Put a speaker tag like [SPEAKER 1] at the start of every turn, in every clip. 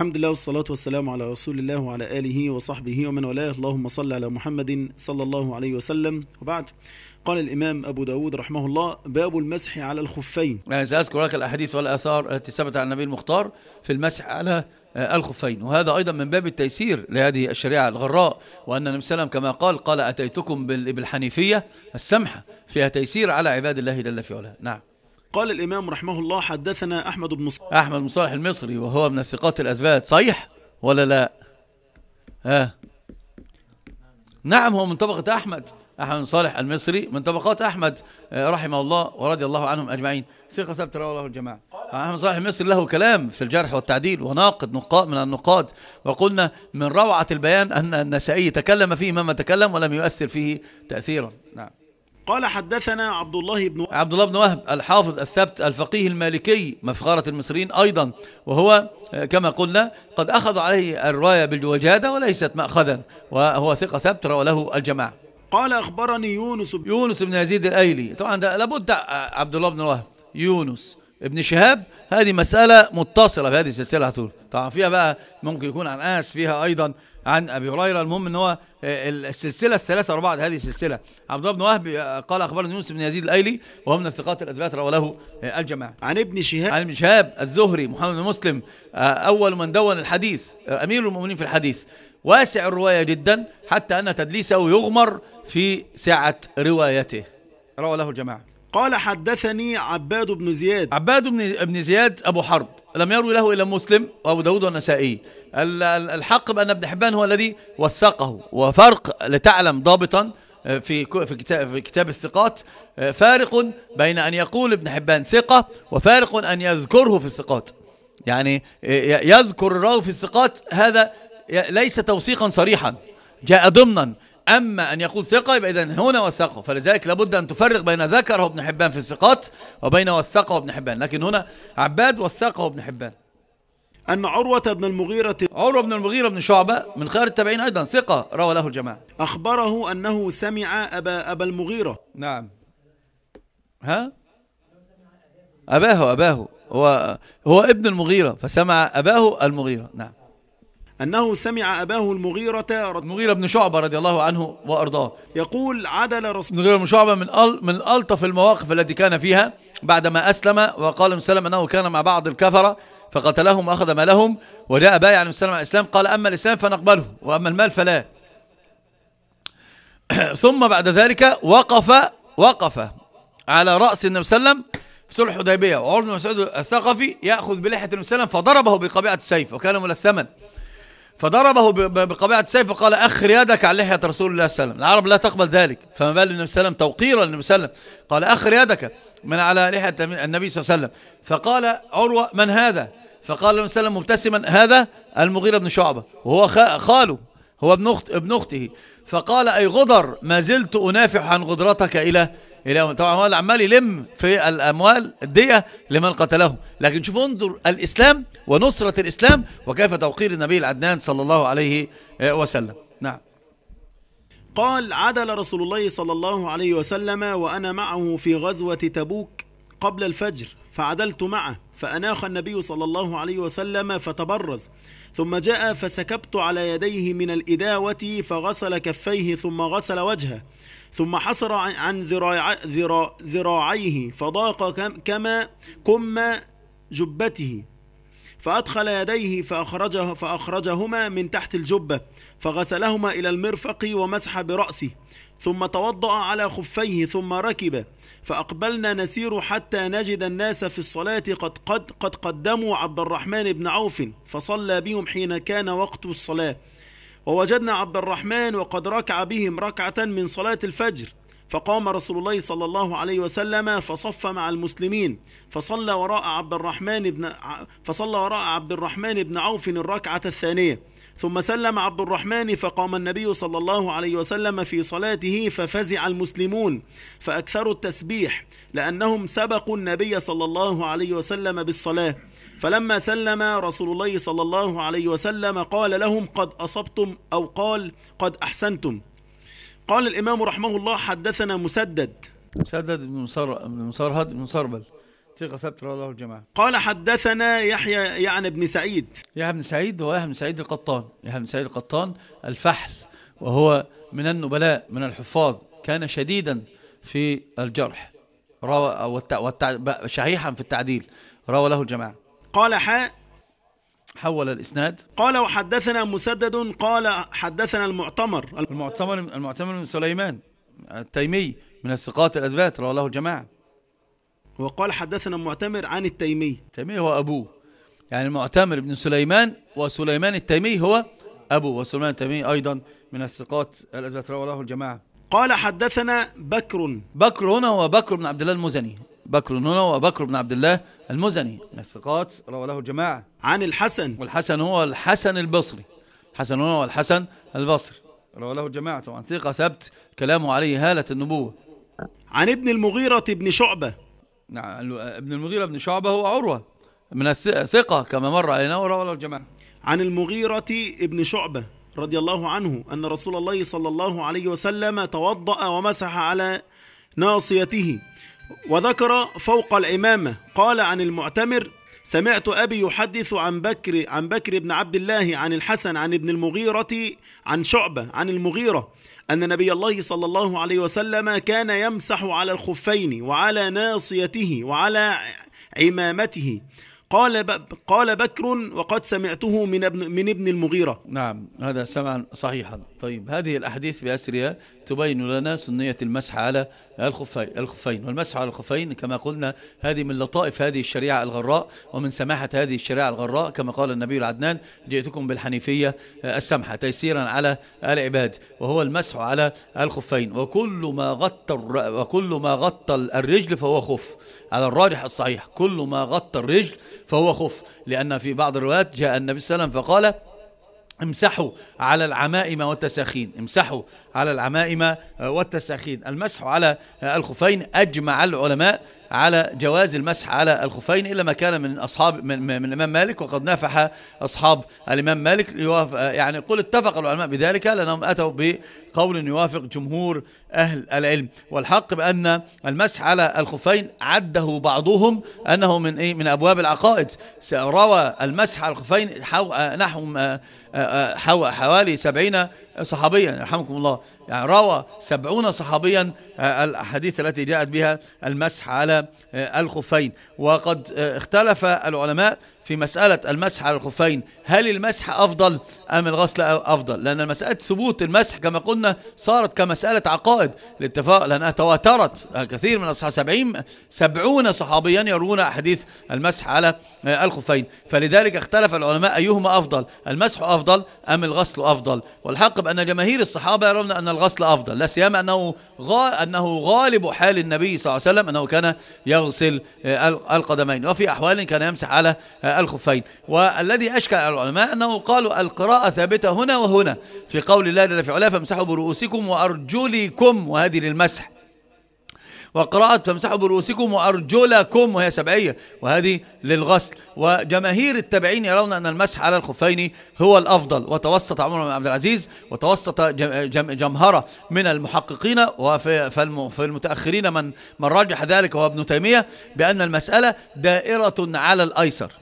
[SPEAKER 1] الحمد لله والصلاة والسلام على رسول الله وعلى آله وصحبه ومن والاه اللهم صل على محمد صلى الله عليه وسلم وبعد قال الإمام أبو داود رحمه الله باب المسح على الخفين
[SPEAKER 2] يعني سأذكر لك الأحاديث والآثار التي ثبت عن النبي المختار في المسح على آه، الخفين وهذا أيضا من باب التيسير لهذه الشريعة الغراء وأن النبي صلى الله عليه وسلم كما قال قال أتيتكم بالحنيفية السمحة فيها تيسير على عباد الله جل في علاه نعم
[SPEAKER 1] قال الإمام رحمه الله حدثنا أحمد بن صالح أحمد بن صالح المصري وهو من الثقات
[SPEAKER 2] الأثبات صحيح ولا لا ها نعم هو من طبقة أحمد أحمد بن صالح المصري من طبقات أحمد آه، رحمه الله ورضي الله عنهم أجمعين ثقة ثبت رواه الله الجماعة أحمد صالح المصري له كلام في الجرح والتعديل وناقد نقاد من النقاد وقلنا من روعة البيان أن النسائي تكلم فيه مما تكلم ولم يؤثر فيه تأثيرا
[SPEAKER 1] نعم قال حدثنا عبد الله بن وهب عبد الله بن وهب
[SPEAKER 2] الحافظ الثبت الفقيه المالكي مفخرة المصريين أيضا وهو كما قلنا قد أخذ عليه الرواية بالوجادة وليست مأخذا وهو ثقة ثبت له الجماعة قال أخبرني يونس ب... يونس بن يزيد الأيلي طبعا ده لابد آه، عبد الله بن وهب يونس ابن شهاب هذه مسألة متصلة في هذه السلسلة على طول طبعا فيها بقى ممكن يكون عن أنس فيها أيضا عن ابي هريره المهم ان هو آه، السلسله الثلاثه اربعه هذه السلسله عبد الله بن وهب آه، قال اخبرني يونس بن يزيد الايلي وهو من الثقات الاثبات رواه له آه، الجماعه عن ابن شهاب عن ابن شهاب الزهري محمد بن مسلم اول من دون الحديث امير المؤمنين في الحديث واسع الروايه جدا حتى ان تدليسه يغمر في سعه روايته رواه له الجماعه قال حدثني عباد بن زياد عباد بن زياد أبو حرب لم يروي له إلا مسلم وأبو داود والنسائي الحق بأن ابن حبان هو الذي وثقه وفرق لتعلم ضابطا آه، في في كتاب في كتاب الثقات آه، فارق بين أن يقول ابن حبان ثقة وفارق أن يذكره في الثقات يعني آه، يذكر الراوي في الثقات هذا ليس توثيقا صريحا جاء ضمنا أما أن يقول ثقة يبقى إذا هنا وثقه فلذلك لابد أن تفرق بين ذكره ابن حبان في الثقات وبين وثقه ابن حبان لكن هنا عباد وثقه ابن حبان أن عروة بن المغيرة عروة بن المغيرة بن شعبة من خير التابعين أيضا ثقة روى له الجماعة أخبره
[SPEAKER 1] أنه سمع أبا, أبا المغيرة نعم
[SPEAKER 2] ها أباه أباه هو, هو ابن المغيرة فسمع أباه المغيرة نعم أنه سمع أباه المغيرة المغيرة بن شعبة رضي الله عنه وأرضاه يقول عدل رسول المغيرة بن شعبة من أل من ألطف المواقف التي كان فيها بعدما أسلم وقال مسلم أنه كان مع بعض الكفرة فقتلهم وأخذ مالهم وجاء بايع يعني عليه السلام على الإسلام قال أما الإسلام فنقبله وأما المال فلا ثم بعد ذلك وقف وقف على رأس النبي صلى الله عليه وسلم في صلح حديبية وعمر بن مسعود الثقفي يأخذ بلحية النبي صلى الله عليه وسلم فضربه بقبيعة السيف وكان ملثما فضربه بقبعه السيف وقال أخر يدك على لحية رسول الله صلى الله عليه وسلم العرب لا تقبل ذلك فما بال النبي صلى الله عليه وسلم توقيرا للنبي صلى الله عليه وسلم قال أخر يدك من على لحية النبي صلى الله عليه وسلم فقال عروة من هذا فقال النبي صلى الله عليه وسلم مبتسما هذا المغيرة بن شعبة وهو خاله هو ابن, أخت ابن أخته فقال أي غدر ما زلت أنافح عن غدرتك إلى طبعا هو اللي عمال يلم في الأموال الدية لمن قتلهم لكن شوفوا انظر الإسلام ونصرة الإسلام وكيف توقير النبي العدنان صلى الله عليه وسلم نعم
[SPEAKER 1] قال عدل رسول الله صلى الله عليه وسلم وأنا معه في غزوة تبوك قبل الفجر فعدلت معه فأناخ النبي صلى الله عليه وسلم فتبرز ثم جاء فسكبت على يديه من الإداوة فغسل كفيه ثم غسل وجهه ثم حصر عن ذراعيه فضاق كما كم جبته فأدخل يديه فأخرجه فأخرجهما من تحت الجبة فغسلهما إلى المرفق ومسح برأسه ثم توضأ على خفيه ثم ركب فأقبلنا نسير حتى نجد الناس في الصلاة قد, قد, قد قدموا عبد الرحمن بن عوف فصلى بهم حين كان وقت الصلاة ووجدنا عبد الرحمن وقد ركع بهم ركعة من صلاة الفجر فقام رسول الله صلى الله عليه وسلم فصف مع المسلمين فصلى وراء عبد الرحمن بن فصلى وراء عبد الرحمن بن عوف الركعة الثانية ثم سلم عبد الرحمن فقام النبي صلى الله عليه وسلم في صلاته ففزع المسلمون فأكثروا التسبيح لأنهم سبقوا النبي صلى الله عليه وسلم بالصلاة فلما سلم رسول الله صلى الله عليه وسلم قال لهم قد أصبتم أو قال قد أحسنتم قال الإمام رحمه الله حدثنا مسدد مسدد بن مصر بن بن مسربل ثقة ثبت رواه الجماعة قال حدثنا يحيى يعني بن سعيد يحيى
[SPEAKER 2] بن سعيد هو يحيى بن سعيد القطان يحيى بن سعيد القطان الفحل وهو من النبلاء من الحفاظ كان شديدا في الجرح روى والتع... والتع... شحيحا في التعديل روى له الجماعة قال حاء حول الاسناد قال وحدثنا مسدد قال حدثنا المعتمر المعتمر المعتمر بن سليمان التيمي من الثقات الاثبات رواه الجماعه وقال حدثنا المعتمر عن التيمي التيمي هو ابوه يعني المعتمر بن سليمان وسليمان التيمي هو ابوه وسليمان التيمي ايضا من الثقات الاثبات رواه الجماعه قال حدثنا بكر بكر هنا هو بكر بن عبد الله المزني بكر بن وبكر بن عبد الله المزني من الثقات روى له الجماعة عن الحسن والحسن هو الحسن البصري الحسن هنا والحسن البصري روى له الجماعة طبعا ثقة ثبت كلامه عليه هالة النبوة عن ابن المغيرة بن شعبة
[SPEAKER 1] نعم ابن المغيرة بن شعبة هو عروة من الثقة كما مر علينا وروى له الجماعة عن المغيرة بن شعبة رضي الله عنه أن رسول الله صلى الله عليه وسلم توضأ ومسح على ناصيته وذكر فوق الإمامة قال عن المعتمر سمعت أبي يحدث عن بكر عن بكر بن عبد الله عن الحسن عن ابن المغيرة عن شعبة عن المغيرة أن نبي الله صلى الله عليه وسلم كان يمسح على الخفين وعلى ناصيته وعلى عمامته قال قال بكر وقد سمعته من ابن من ابن المغيرة نعم هذا سمعا صحيحا طيب هذه الأحاديث بأسرها
[SPEAKER 2] تبين لنا سنية المسح على الخفين والمسح على الخفين كما قلنا هذه من لطائف هذه الشريعة الغراء ومن سماحة هذه الشريعة الغراء كما قال النبي العدنان جئتكم بالحنيفية السمحة تيسيرا على العباد وهو المسح على الخفين وكل ما غطى وكل ما غطى الرجل فهو خف على الراجح الصحيح كل ما غطى الرجل فهو خف لأن في بعض الروايات جاء النبي صلى الله عليه وسلم فقال امسحوا على العمائم والتساخين امسحوا على العمائم والتساخين المسح على الخفين أجمع العلماء على جواز المسح على الخفين إلا ما كان من أصحاب من, من الإمام مالك وقد نافح أصحاب الإمام مالك يعني قل اتفق العلماء بذلك لأنهم أتوا قول يوافق جمهور أهل العلم والحق بأن المسح على الخفين عده بعضهم أنه من إيه من أبواب العقائد روى المسح على الخفين حو نحو آه، آه، حو حوالي سبعين صحابيا يرحمكم الله يعني روى سبعون صحابيا آه، الحديث التي جاءت بها المسح على الخفين وقد اختلف العلماء في مسألة المسح على الخفين هل المسح أفضل أم الغسل أفضل لأن مسألة ثبوت المسح كما قلنا صارت كمسألة عقائد الاتفاق لأنها تواترت كثير من الصحابة سبعين سبعون صحابيا يرون أحاديث المسح على الخفين فلذلك اختلف العلماء أيهما أفضل المسح أفضل أم الغسل أفضل والحق بأن جماهير الصحابة يرون أن الغسل أفضل لا سيما أنه, غا أنه غالب حال النبي صلى الله عليه وسلم أنه كان يغسل القدمين وفي أحوال كان يمسح على الخفين والذي أشكل على العلماء أنه قالوا القراءة ثابتة هنا وهنا في قول الله جل في علاه فامسحوا برؤوسكم وأرجلكم وهذه للمسح وقراءة فامسحوا برؤوسكم وأرجلكم وهي سبعية وهذه للغسل وجماهير التابعين يرون أن المسح على الخفين هو الأفضل وتوسط عمر بن عبد العزيز وتوسط جمهرة من المحققين وفي المتأخرين من من رجح ذلك هو ابن تيمية بأن المسألة دائرة على الأيسر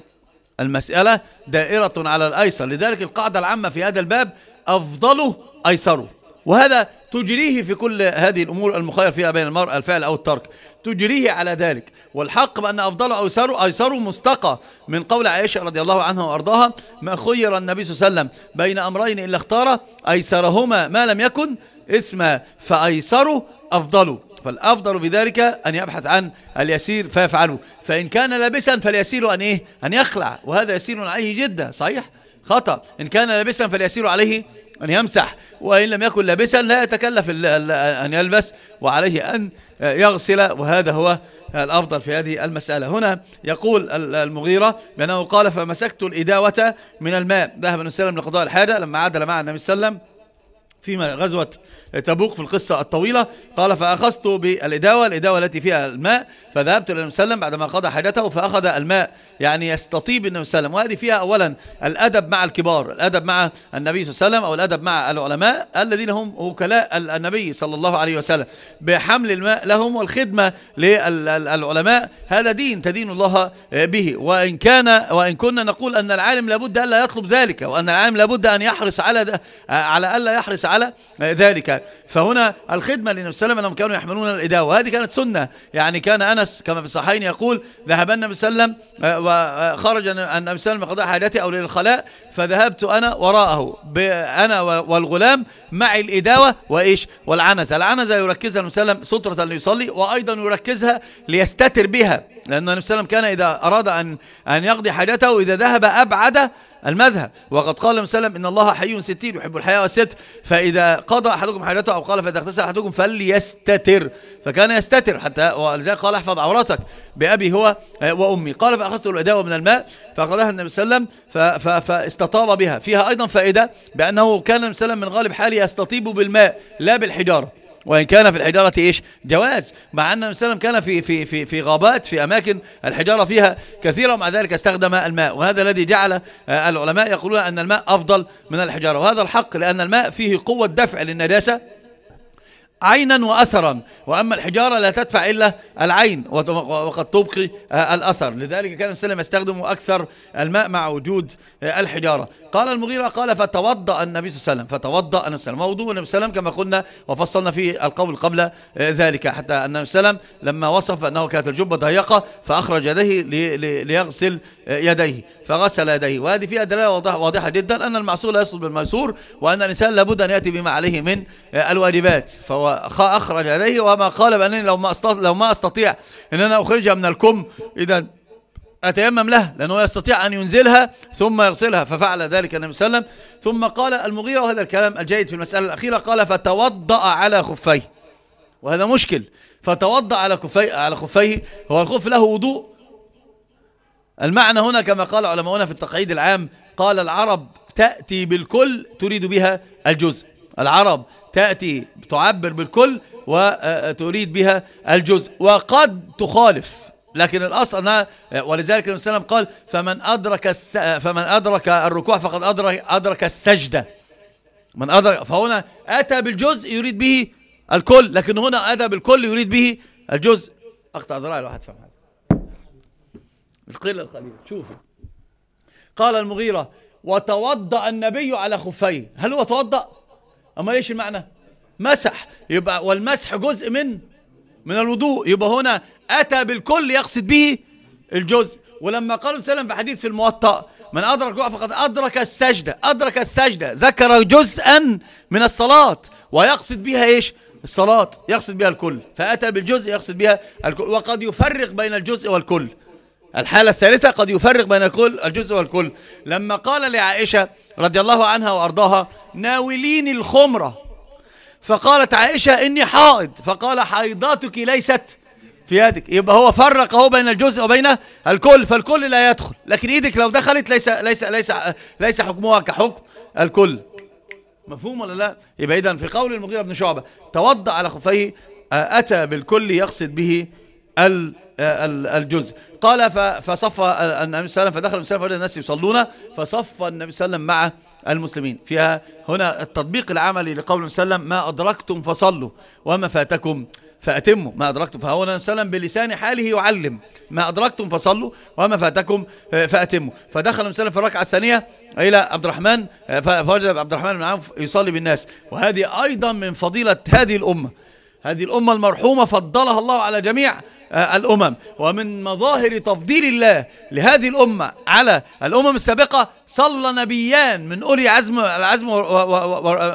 [SPEAKER 2] المسألة دائرة على الأيسر لذلك القاعدة العامة في هذا الباب أفضله أيسره وهذا تجريه في كل هذه الأمور المخير فيها بين المرء الفعل أو الترك تجريه على ذلك والحق بأن أفضله أيسره أيسره مستقى من قول عائشة رضي الله عنها وأرضاها ما خير النبي صلى الله عليه وسلم بين أمرين إلا اختار أيسرهما ما لم يكن اسما فأيسره أفضله فالأفضل في ذلك أن يبحث عن اليسير فيفعله فإن كان لابسا فاليسير أن إيه أن يخلع وهذا يسير عليه جدا صحيح خطأ إن كان لابسا فاليسير عليه أن يمسح وإن لم يكن لابسا لا يتكلف أن يلبس وعليه أن يغسل وهذا هو الأفضل في هذه المسألة هنا يقول المغيرة بأنه قال فمسكت الإداوة من الماء ذهب النبي صلى الله عليه وسلم لقضاء الحاجة لما عاد مع النبي صلى الله عليه وسلم في غزوة تبوك في القصة الطويلة قال فأخذت بالإداوة الإداوة التي فيها الماء فذهبت إلى النبي صلى الله عليه وسلم بعدما قضى حاجته فأخذ الماء يعني يستطيب النبي صلى الله عليه وسلم وهذه فيها أولا الأدب مع الكبار الأدب مع النبي صلى الله عليه وسلم أو الأدب مع العلماء الذين هم وكلاء النبي صلى الله عليه وسلم بحمل الماء لهم والخدمة للعلماء هذا دين تدين الله به وإن كان وإن كنا نقول أن العالم لابد ألا يطلب ذلك وأن العالم لابد أن يحرص على على ألا يحرص على آه، ذلك فهنا الخدمة للنبي صلى الله عليه وسلم أنهم كانوا يحملون الإداوة وهذه كانت سنة يعني كان أنس كما في الصحيحين يقول ذهب النبي صلى الله عليه وسلم آه، وخرج آه، النبي صلى الله عليه وسلم قضاء حاجته أو للخلاء فذهبت أنا وراءه أنا والغلام معي الإداوة وإيش والعنزة العنزة يركزها النبي صلى الله عليه وسلم سترة ليصلي وأيضا يركزها ليستتر بها لأن النبي صلى الله عليه وسلم كان إذا أراد أن, أن يقضي حاجته إذا ذهب أبعد المذهب وقد قال وسلم إن الله حي ستير يحب الحياة والستر فإذا قضى أحدكم حاجته أو قال فإذا اغتسل أحدكم فليستتر فكان يستتر حتى ولذلك قال احفظ عورتك بأبي هو آه، وأمي قال فأخذت الأداوة من الماء فأخذها النبي صلى الله عليه وسلم فاستطاب بها فيها أيضا فائدة بأنه كان النبي صلى الله عليه وسلم من غالب حاله يستطيب بالماء لا بالحجارة وإن كان في الحجارة إيش جواز مع أن النبي كان في, في, في, في غابات في أماكن الحجارة فيها كثيرة ومع ذلك استخدم الماء وهذا الذي جعل آه، العلماء يقولون أن الماء أفضل من الحجارة وهذا الحق لأن الماء فيه قوة دفع للنجاسة عينا وأثرا وأما الحجارة لا تدفع إلا العين وقد تبقي آه، الأثر لذلك كان السلام يستخدم أكثر الماء مع وجود آه، الحجارة قال المغيرة قال فتوضأ النبي صلى الله عليه وسلم فتوضأ النبي صلى الله عليه وسلم موضوع النبي صلى الله عليه وسلم كما قلنا وفصلنا في القول قبل آه، ذلك حتى أن النبي صلى الله عليه وسلم لما وصف أنه كانت الجبة ضيقة فأخرج يديه ليغسل آه، يديه فغسل يديه وهذه فيها دلالة واضحة جدا أن المعصور لا يصل بالميسور وأن الإنسان لابد أن يأتي بما عليه من آه، الواجبات فهو أخرج يديه وما قال بأنني لو ما أستطيع, لو ما أستطيع أن أنا أخرجها من الكم إذا أتيمم لها لأنه يستطيع أن ينزلها ثم يغسلها ففعل ذلك النبي صلى الله عليه وسلم ثم قال المغيرة وهذا الكلام الجيد في المسألة الأخيرة قال فتوضأ على خفيه وهذا مشكل فتوضأ على خفيه على خفيه هو الخف له وضوء المعنى هنا كما قال علماؤنا في التقعيد العام قال العرب تأتي بالكل تريد بها الجزء العرب تأتي تعبر بالكل وتريد آه، بها الجزء وقد تخالف لكن الأصل أنها ولذلك النبي صلى الله عليه وسلم قال فمن أدرك, الس... فمن أدرك الركوع فقد أدرك, أدرك السجدة من أدرك فهنا أتى بالجزء يريد به الكل لكن هنا أتى بالكل يريد به الجزء أقطع ذراعي لو هتفهم حاجة القلة القليلة شوفوا قال المغيرة وتوضأ النبي على خفيه هل هو توضأ؟ أما إيش المعنى؟ مسح يبقى والمسح جزء من من الوضوء يبقى هنا أتى بالكل يقصد به الجزء ولما قالوا سلم في حديث في الموطأ من أدرك الركوع فقد أدرك السجدة أدرك السجدة ذكر جزءا من الصلاة ويقصد بها إيش الصلاة يقصد بها الكل فأتى بالجزء يقصد بها الكل وقد يفرق بين الجزء والكل الحالة الثالثة قد يفرق بين الكل الجزء والكل لما قال لعائشة رضي الله عنها وأرضاها ناوليني الخمرة فقالت عائشة إني حائض فقال حائضاتك ليست في يدك يبقى هو فرق هو بين الجزء وبين الكل فالكل لا يدخل لكن ايدك لو دخلت ليس ليس ليس ليس حكمها كحكم الكل مفهوم ولا لا يبقى اذا في قول المغيرة بن شعبة توضأ على خفيه أتى بالكل يقصد به الجزء قال فصف النبي صلى الله عليه وسلم فدخل النبي صلى الله عليه وسلم فوجد الناس يصلون فصف النبي صلى الله عليه وسلم مع المسلمين فيها هنا التطبيق العملي لقول وسلم ما أدركتم فصلوا وما فاتكم فأتموا ما أدركتم فهو وسلم بلسان حاله يعلم ما أدركتم فصلوا وما فاتكم آه، فأتموا فدخل وسلم في الركعة الثانية إلى عبد الرحمن آه، فوجد عبد الرحمن بن عوف يصلي بالناس وهذه أيضا من فضيلة هذه الأمة هذه الأمة المرحومة فضلها الله على جميع آه، الأمم ومن مظاهر تفضيل الله لهذه الأمة على الأمم السابقة صلى نبيان من أولي عزم العزم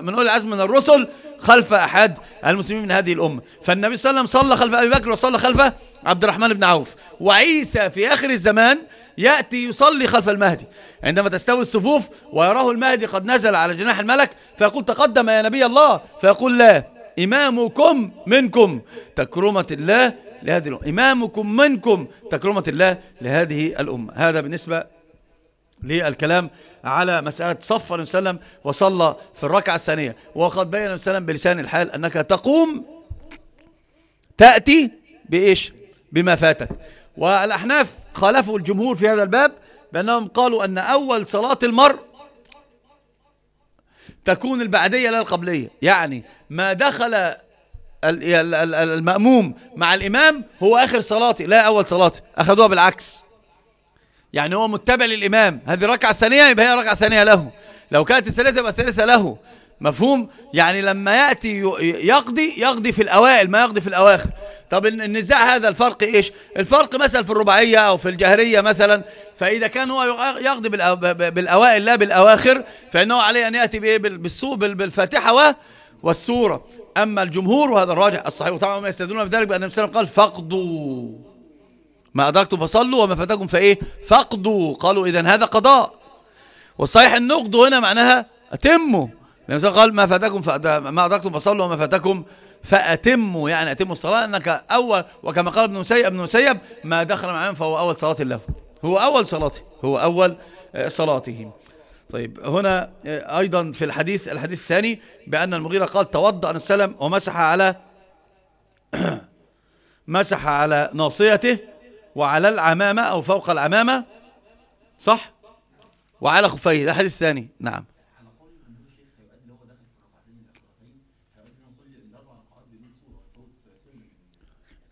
[SPEAKER 2] من أولي عزم من الرسل خلف أحد المسلمين من هذه الأمة فالنبي صلى الله عليه وسلم صلى خلف أبي بكر وصلى خلف عبد الرحمن بن عوف وعيسى في آخر الزمان يأتي يصلي خلف المهدي عندما تستوي الصفوف ويراه المهدي قد نزل على جناح الملك فيقول تقدم يا نبي الله فيقول لا إمامكم منكم تكرمة الله لهذه الأمة إمامكم منكم تكرمة الله لهذه الأمة هذا بالنسبة للكلام على مسألة صفى النبي صلى الله عليه وسلم وصلى في الركعة الثانية وقد بين النبي صلى الله عليه وسلم بلسان الحال أنك تقوم تأتي بإيش بما فاتك والأحناف خالفوا الجمهور في هذا الباب بأنهم قالوا أن أول صلاة المرء تكون البعدية لا القبلية يعني ما دخل المأموم مع الإمام هو آخر صلاتي لا أول صلاتي أخذوها بالعكس يعني هو متبع للإمام هذه الركعة الثانية يبقى هي ركعة ثانية له لو كانت الثالثة يبقى الثالثة له مفهوم يعني لما يأتي يقضي يقضي في الأوائل ما يقضي في الأواخر طب النزاع هذا الفرق إيش الفرق مثلا في الرباعية أو في الجهرية مثلا فإذا كان هو يقضي بالأوائل لا بالأواخر فإنه عليه أن يأتي بإيه بالفاتحة والسورة أما الجمهور وهذا الراجح الصحيح وطبعا ما يستدلون بذلك بأن النبي قال فقدوا ما أدركتم فصلوا وما فاتكم فإيه فقدوا قالوا إذا هذا قضاء والصحيح النقض هنا معناها أتموا النبي قال ما فاتكم ما أدركتم فصلوا وما فاتكم فأتموا يعني أتموا الصلاة أنك أول وكما قال ابن سيب ابن سيب ما دخل معهم فهو أول صلاة له هو أول صلاته هو أول آه، صلاتهم طيب هنا آه، أيضا في الحديث الحديث الثاني بأن المغيرة قال توضأ عن السلام عليه ومسح على مسح على ناصيته وعلى العمامة أو فوق العمامة صح وعلى خفيه الحديث الثاني نعم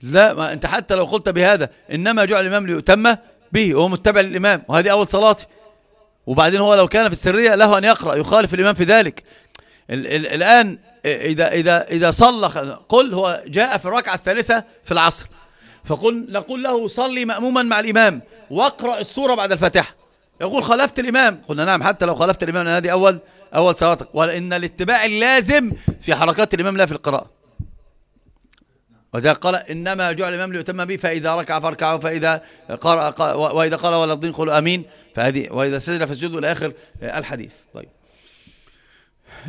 [SPEAKER 2] لا ما أنت حتى لو قلت بهذا إنما جعل الإمام ليؤتم به وهو متبع للإمام وهذه أول صلاتي وبعدين هو لو كان في السرية له أن يقرأ يخالف الإمام في ذلك ال ال الآن إذا, إذا, إذا صلى قل هو جاء في الركعة الثالثة في العصر فقل نقول له صلي مأموما مع الإمام واقرأ السورة بعد الفاتحة يقول خالفت الإمام قلنا نعم حتى لو خالفت الإمام هذه أول أول صلاتك ولأن الاتباع اللازم في حركات الإمام لا في القراءة وذلك قال إنما جعل الإمام ليؤتم به فإذا ركع فاركعوا فإذا قرأ وإذا قال ولا الدين قولوا أمين فهذه وإذا سجد فاسجدوا إلى آخر الحديث طيب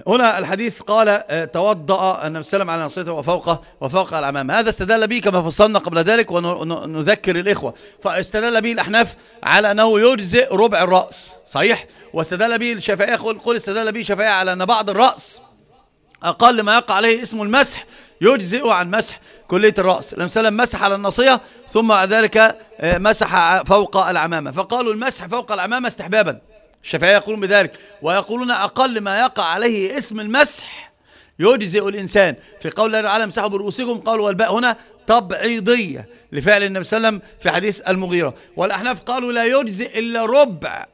[SPEAKER 2] هنا الحديث قال توضأ النبي صلى على نصيته وفوقه وفوق العمام هذا استدل به كما فصلنا قبل ذلك ونذكر الإخوة فاستدل به الأحناف على أنه يجزئ ربع الرأس صحيح واستدل به الشافعية قل استدل به الشافعية على أن بعض الرأس أقل ما يقع عليه اسم المسح يجزئ عن مسح كلية الرأس لم سلم مسح على الناصية ثم بعد ذلك آه، مسح فوق العمامة فقالوا المسح فوق العمامة استحبابا الشافعية يقولون بذلك ويقولون أقل ما يقع عليه اسم المسح يجزئ الإنسان في قول الله تعالى امسحوا برؤوسكم قالوا والباء هنا تبعيضية لفعل النبي صلى الله عليه وسلم في حديث المغيرة والأحناف قالوا لا يجزئ إلا ربع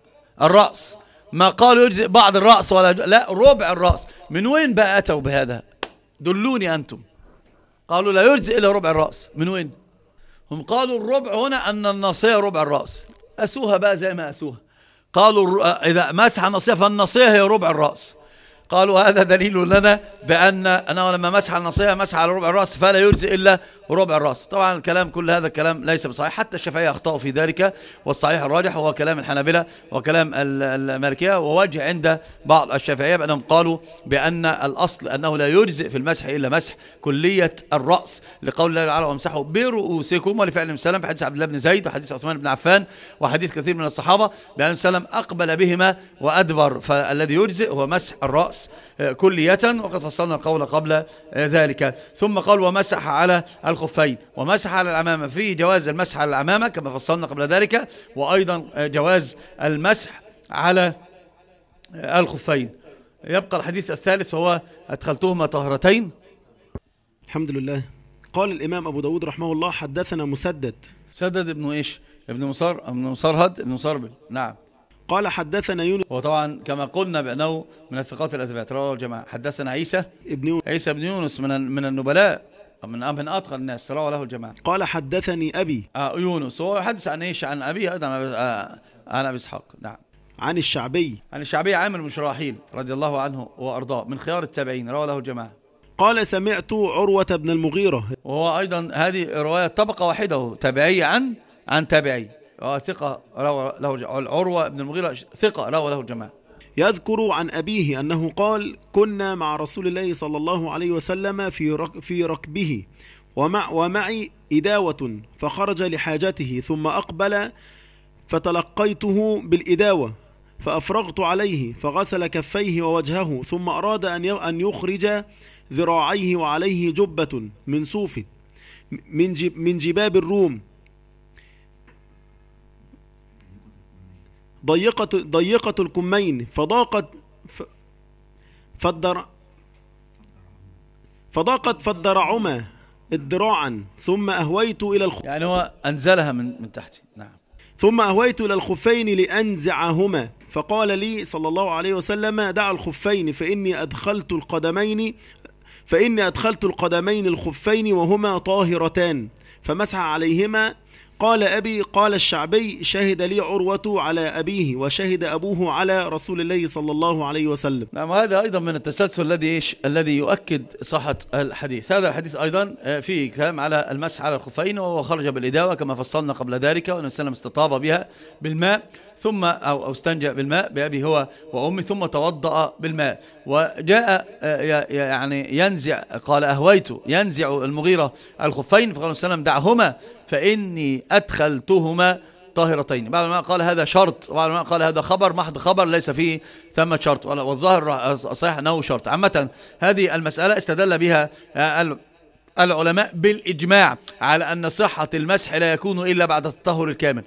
[SPEAKER 2] الرأس ما قالوا يجزئ بعض الرأس ولا لا ربع الرأس من وين بقى أتوا بهذا دلوني أنتم قالوا لا يجزئ إلى ربع الرأس من وين هم قالوا الربع هنا أن النصية ربع الرأس أسوها بقى زي ما أسوها قالوا إذا مسح النصية فالنصية هي ربع الرأس قالوا هذا دليل لنا بأن أنه لما مسح النصيحة مسح على ربع الرأس فلا يجزي إلا ربع الرأس طبعا الكلام كل هذا الكلام ليس بصحيح حتى الشافعية أخطأوا في ذلك والصحيح الراجح هو كلام الحنابلة وكلام المالكية ووجه عند بعض الشافعية بأنهم قالوا بأن الأصل أنه لا يجزئ في المسح إلا مسح كلية الرأس لقول الله تعالى وامسحوا برؤوسكم ولفعل مسلم بحديث عبد الله بن زيد وحديث عثمان بن عفان وحديث كثير من الصحابة بأن مسلم أقبل بهما وأدبر فالذي يجزئ هو مسح الرأس الرأس آه، كلية وقد فصلنا القول قبل آه، ذلك ثم قال ومسح على الخفين ومسح على الأمامة فيه جواز المسح على الأمامة كما فصلنا قبل ذلك وأيضا آه، جواز المسح على الخفين يبقى الحديث الثالث وهو أدخلتهما طهرتين
[SPEAKER 1] الحمد لله قال الإمام أبو داود رحمه الله حدثنا مسدد مسدد ابن إيش ابن مصر ابن مصرهد ابن مصربل نعم قال حدثنا يونس وطبعا كما قلنا
[SPEAKER 2] بأنه من الثقات الأثبات رواه الجماعة حدثنا عيسى ابن يونس عيسى بن يونس من من النبلاء من من أتقى الناس رواه له الجماعة قال حدثني أبي آه يونس هو يحدث عن ايش عن أبي أيضا آه، عن أبي إسحاق نعم عن الشعبي عن الشعبي عامر بن شراحيل رضي الله عنه وأرضاه من خيار التابعين رواه له الجماعة قال سمعت عروة بن المغيرة وهو أيضا هذه رواية طبقة واحدة تابعية عن عن تابعي
[SPEAKER 1] آه ثقة له العروة بن المغيرة ثقة روى له الجماعة يذكر عن أبيه أنه قال كنا مع رسول الله صلى الله عليه وسلم في في ركبه ومع ومعي إداوة فخرج لحاجته ثم أقبل فتلقيته بالإداوة فأفرغت عليه فغسل كفيه ووجهه ثم أراد أن أن يخرج ذراعيه وعليه جبة من صوف من جب من جباب الروم ضيقة ضيقة الكمين فضاقت فالدر فضاقت فالدرعما الدراعا ثم أهويت إلى الخ... يعني هو أنزلها من من تحتي نعم ثم أهويت إلى الخفين لأنزعهما فقال لي صلى الله عليه وسلم دع الخفين فإني أدخلت القدمين فإني أدخلت القدمين الخفين وهما طاهرتان فمسح عليهما قال أبي قال الشعبي شهد لي عروة على أبيه وشهد أبوه على رسول الله صلى الله عليه وسلم نعم هذا أيضا من التسلسل الذي إيش الذي يؤكد صحة الحديث هذا
[SPEAKER 2] الحديث أيضا آه، فيه كلام على المسح على الخفين وهو خرج بالإداوة كما فصلنا قبل ذلك وأن وسلم استطاب بها بالماء ثم أو, أو استنجأ بالماء بأبي هو وأمي ثم توضأ بالماء وجاء آه، يعني ينزع قال أهويت ينزع المغيرة الخفين فقال وسلم دعهما فإني أدخلتهما طاهرتين بعض العلماء قال هذا شرط وبعض العلماء قال هذا خبر محض خبر ليس فيه ثمة شرط والظاهر صحيح أنه شرط عامة هذه المسألة استدل بها العلماء بالإجماع على أن صحة المسح لا يكون إلا بعد التطهر الكامل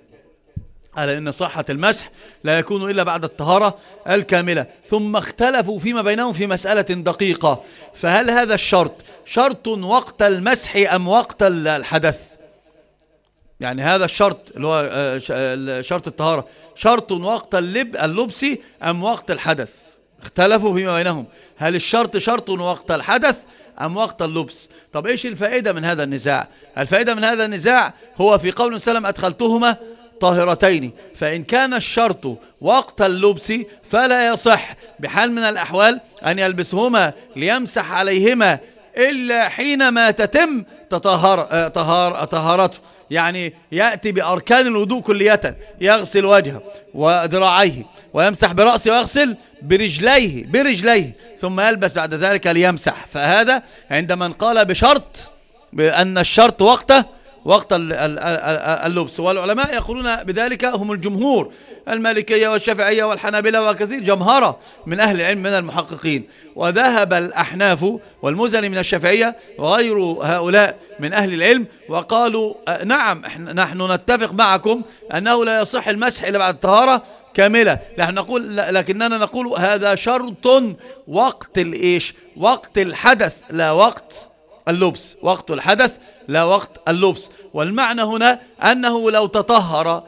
[SPEAKER 2] على أن صحة المسح لا يكون إلا بعد الطهارة الكاملة ثم اختلفوا فيما بينهم في مسألة دقيقة فهل هذا الشرط شرط وقت المسح أم وقت الحدث يعني هذا الشرط اللي هو آه، آه، شرط الطهارة شرط وقت اللب اللبس أم وقت الحدث اختلفوا فيما بينهم هل الشرط شرط وقت الحدث أم وقت اللبس طب إيش الفائدة من هذا النزاع الفائدة من هذا النزاع هو في قول سلم أدخلتهما طاهرتين فإن كان الشرط وقت اللبس فلا يصح بحال من الأحوال أن يلبسهما ليمسح عليهما إلا حينما تتم تطهر آه، طهارته يعني يأتي بأركان الوضوء كلية يغسل وجهه وذراعيه ويمسح برأسه ويغسل برجليه برجليه ثم يلبس بعد ذلك ليمسح فهذا عند من قال بشرط بأن الشرط وقته وقت اللبس والعلماء يقولون بذلك هم الجمهور المالكية والشافعية والحنابلة وكثير جمهرة من أهل العلم من المحققين وذهب الأحناف والمزني من الشافعية وغير هؤلاء من أهل العلم وقالوا آه، نعم نحن نتفق معكم أنه لا يصح المسح إلا بعد الطهارة كاملة نحن نقول لكننا نقول هذا شرط وقت الإيش وقت الحدث لا وقت اللبس وقت الحدث لا وقت اللبس والمعنى هنا أنه لو تطهر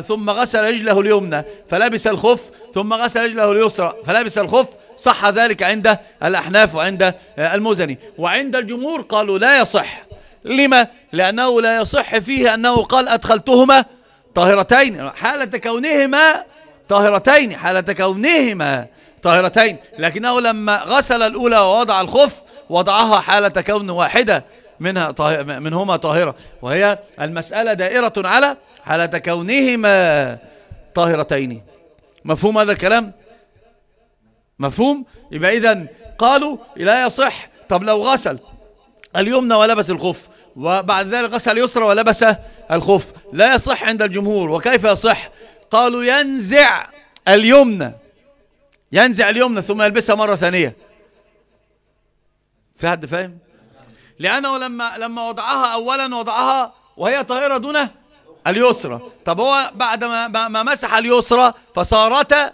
[SPEAKER 2] ثم غسل رجله اليمنى فلبس الخف ثم غسل رجله اليسرى فلبس الخف صح ذلك عند الأحناف وعند المزني وعند الجمهور قالوا لا يصح لما؟ لأنه لا يصح فيه أنه قال أدخلتهما طاهرتين حالة كونهما طاهرتين حالة كونهما طاهرتين لكنه لما غسل الأولى ووضع الخف وضعها حالة كون واحدة منها طاهرة منهما طاهرة وهي المسألة دائرة على على تكونهما طاهرتين مفهوم هذا الكلام مفهوم يبقى إذن قالوا لا يصح طب لو غسل اليمنى ولبس الخف وبعد ذلك غسل اليسرى ولبس الخف لا يصح عند الجمهور وكيف يصح قالوا ينزع اليمنى ينزع اليمنى ثم يلبسها مرة ثانية في حد فاهم لأنه لما لما وضعها أولا وضعها وهي طاهرة دون اليسرى طب هو بعد ما, ما مسح اليسرى فصارتا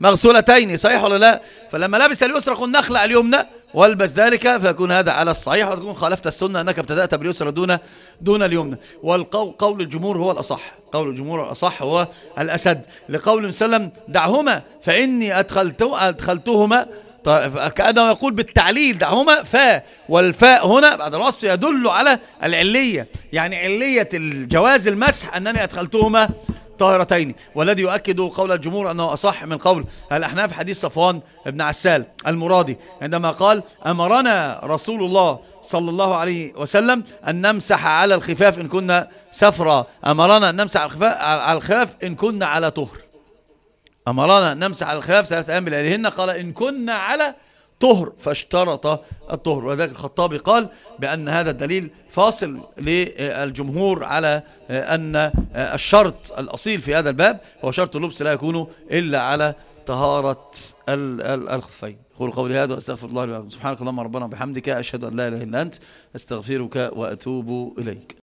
[SPEAKER 2] مغسولتين صحيح ولا لا فلما لبس اليسرى قلنا نخلع اليمنى والبس ذلك فيكون هذا على الصحيح وتكون خالفت السنة أنك ابتدأت باليسرى دون دون اليمنى والقول الجمهور هو الأصح قول الجمهور الأصح هو الأسد لقول مسلم دعهما فإني أدخلت أدخلتهما طيب كأنه يقول بالتعليل دعهما فاء والفاء هنا بعد الوصف يدل على العلية يعني علية الجواز المسح أنني أدخلتهما طاهرتين والذي يؤكد قول الجمهور أنه أصح من قول الأحناف حديث صفوان بن عسال المرادي عندما قال أمرنا رسول الله صلى الله عليه وسلم أن نمسح على الخفاف إن كنا سفرا أمرنا أن نمسح على الخفاف إن كنا على طهر أمرنا أن نمسح على الخلاف ثلاثة أيام بليلهن قال إن كنا على طهر فاشترط الطهر وذلك الخطابي قال بأن هذا الدليل فاصل للجمهور على أن الشرط الأصيل في هذا الباب هو شرط اللبس لا يكون إلا على طهارة الخفين أقول قولي هذا وأستغفر الله لي ولكم سبحانك اللهم ربنا وبحمدك أشهد أن لا إله إلا أنت أستغفرك وأتوب إليك